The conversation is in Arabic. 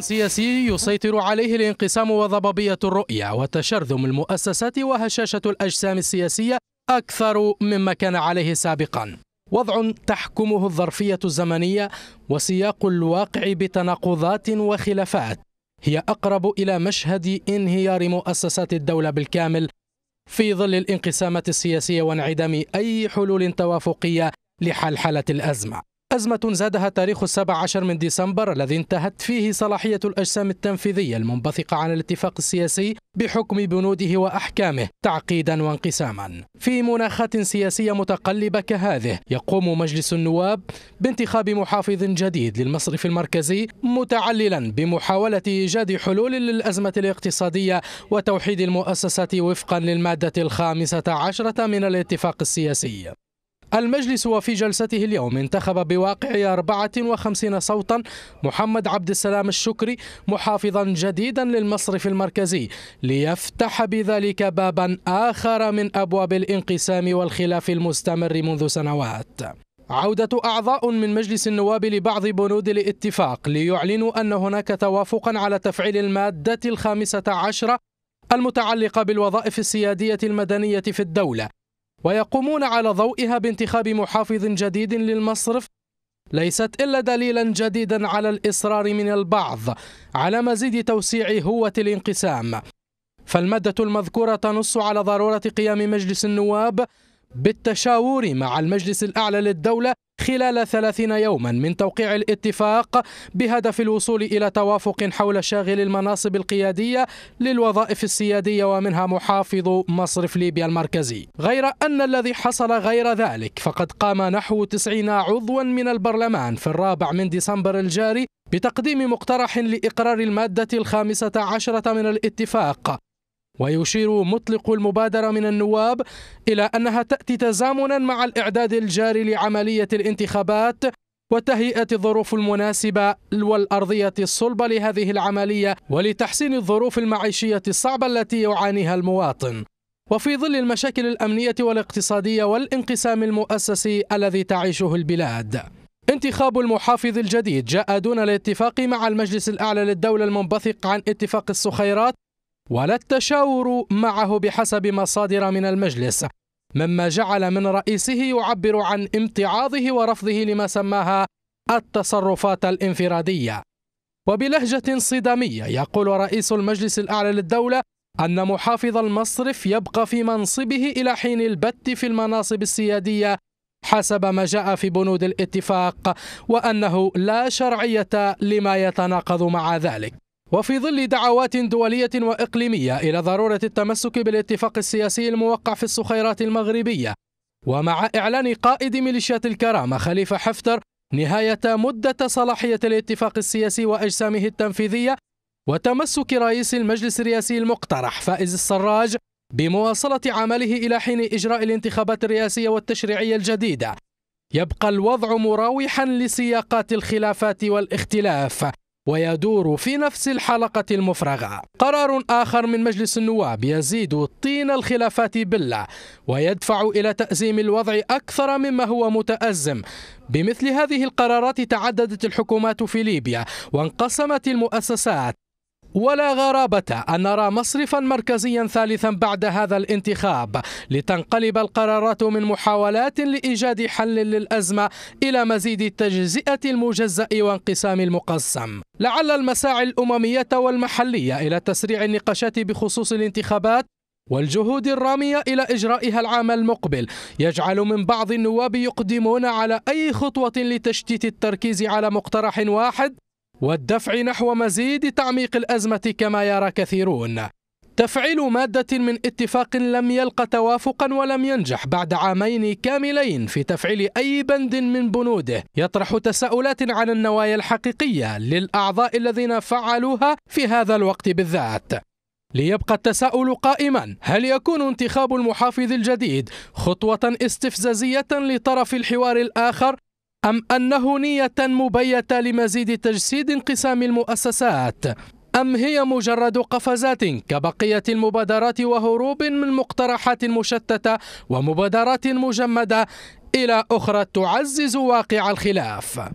سياسي يسيطر عليه الانقسام وضبابية الرؤية وتشرذم المؤسسات وهشاشة الأجسام السياسية أكثر مما كان عليه سابقا وضع تحكمه الظرفية الزمنية وسياق الواقع بتناقضات وخلافات هي أقرب إلى مشهد انهيار مؤسسات الدولة بالكامل في ظل الانقسامات السياسية وانعدام أي حلول توافقية لحلحلة الأزمة أزمة زادها تاريخ 17 عشر من ديسمبر الذي انتهت فيه صلاحية الأجسام التنفيذية المنبثقة عن الاتفاق السياسي بحكم بنوده وأحكامه تعقيدا وانقساما في مناخات سياسية متقلبة كهذه يقوم مجلس النواب بانتخاب محافظ جديد للمصرف المركزي متعللا بمحاولة إيجاد حلول للأزمة الاقتصادية وتوحيد المؤسسة وفقا للمادة الخامسة عشرة من الاتفاق السياسي المجلس وفي جلسته اليوم انتخب بواقع 54 صوتا محمد عبد السلام الشكري محافظا جديدا للمصرف المركزي ليفتح بذلك بابا آخر من أبواب الانقسام والخلاف المستمر منذ سنوات عودة أعضاء من مجلس النواب لبعض بنود الاتفاق ليعلنوا أن هناك توافقا على تفعيل المادة الخامسة عشرة المتعلقة بالوظائف السيادية المدنية في الدولة ويقومون على ضوئها بانتخاب محافظ جديد للمصرف ليست إلا دليلا جديدا على الإصرار من البعض على مزيد توسيع هوة الانقسام فالمادة المذكورة تنص على ضرورة قيام مجلس النواب بالتشاور مع المجلس الأعلى للدولة خلال 30 يوما من توقيع الاتفاق بهدف الوصول إلى توافق حول شاغل المناصب القيادية للوظائف السيادية ومنها محافظ مصرف ليبيا المركزي غير أن الذي حصل غير ذلك فقد قام نحو 90 عضوا من البرلمان في الرابع من ديسمبر الجاري بتقديم مقترح لإقرار المادة الخامسة عشرة من الاتفاق ويشير مطلق المبادرة من النواب إلى أنها تأتي تزامنا مع الإعداد الجاري لعملية الانتخابات وتهيئة الظروف المناسبة والأرضية الصلبة لهذه العملية ولتحسين الظروف المعيشية الصعبة التي يعانيها المواطن وفي ظل المشاكل الأمنية والاقتصادية والانقسام المؤسسي الذي تعيشه البلاد انتخاب المحافظ الجديد جاء دون الاتفاق مع المجلس الأعلى للدولة المنبثق عن اتفاق الصخيرات ولا التشاور معه بحسب مصادر من المجلس مما جعل من رئيسه يعبر عن امتعاضه ورفضه لما سماها التصرفات الانفرادية وبلهجة صدامية يقول رئيس المجلس الأعلى للدولة أن محافظ المصرف يبقى في منصبه إلى حين البت في المناصب السيادية حسب ما جاء في بنود الاتفاق وأنه لا شرعية لما يتناقض مع ذلك وفي ظل دعوات دولية وإقليمية إلى ضرورة التمسك بالاتفاق السياسي الموقع في الصخيرات المغربية ومع إعلان قائد ميليشيات الكرامة خليفة حفتر نهاية مدة صلاحية الاتفاق السياسي وأجسامه التنفيذية وتمسك رئيس المجلس الرئاسي المقترح فائز السراج بمواصلة عمله إلى حين إجراء الانتخابات الرئاسية والتشريعية الجديدة يبقى الوضع مراوحا لسياقات الخلافات والاختلاف ويدور في نفس الحلقة المفرغة قرار آخر من مجلس النواب يزيد طين الخلافات بلة ويدفع إلى تأزيم الوضع أكثر مما هو متأزم بمثل هذه القرارات تعددت الحكومات في ليبيا وانقسمت المؤسسات ولا غرابة أن نرى مصرفا مركزيا ثالثا بعد هذا الانتخاب لتنقلب القرارات من محاولات لإيجاد حل للأزمة إلى مزيد تجزئة المجزأ وانقسام المقسم لعل المساعي الأممية والمحلية إلى تسريع النقاشات بخصوص الانتخابات والجهود الرامية إلى إجرائها العام المقبل يجعل من بعض النواب يقدمون على أي خطوة لتشتيت التركيز على مقترح واحد والدفع نحو مزيد تعميق الأزمة كما يرى كثيرون تفعيل مادة من اتفاق لم يلق توافقا ولم ينجح بعد عامين كاملين في تفعيل أي بند من بنوده يطرح تساؤلات عن النوايا الحقيقية للأعضاء الذين فعلوها في هذا الوقت بالذات ليبقى التساؤل قائما هل يكون انتخاب المحافظ الجديد خطوة استفزازية لطرف الحوار الآخر أم أنه نية مبيتة لمزيد تجسيد انقسام المؤسسات أم هي مجرد قفزات كبقية المبادرات وهروب من مقترحات مشتتة ومبادرات مجمدة إلى أخرى تعزز واقع الخلاف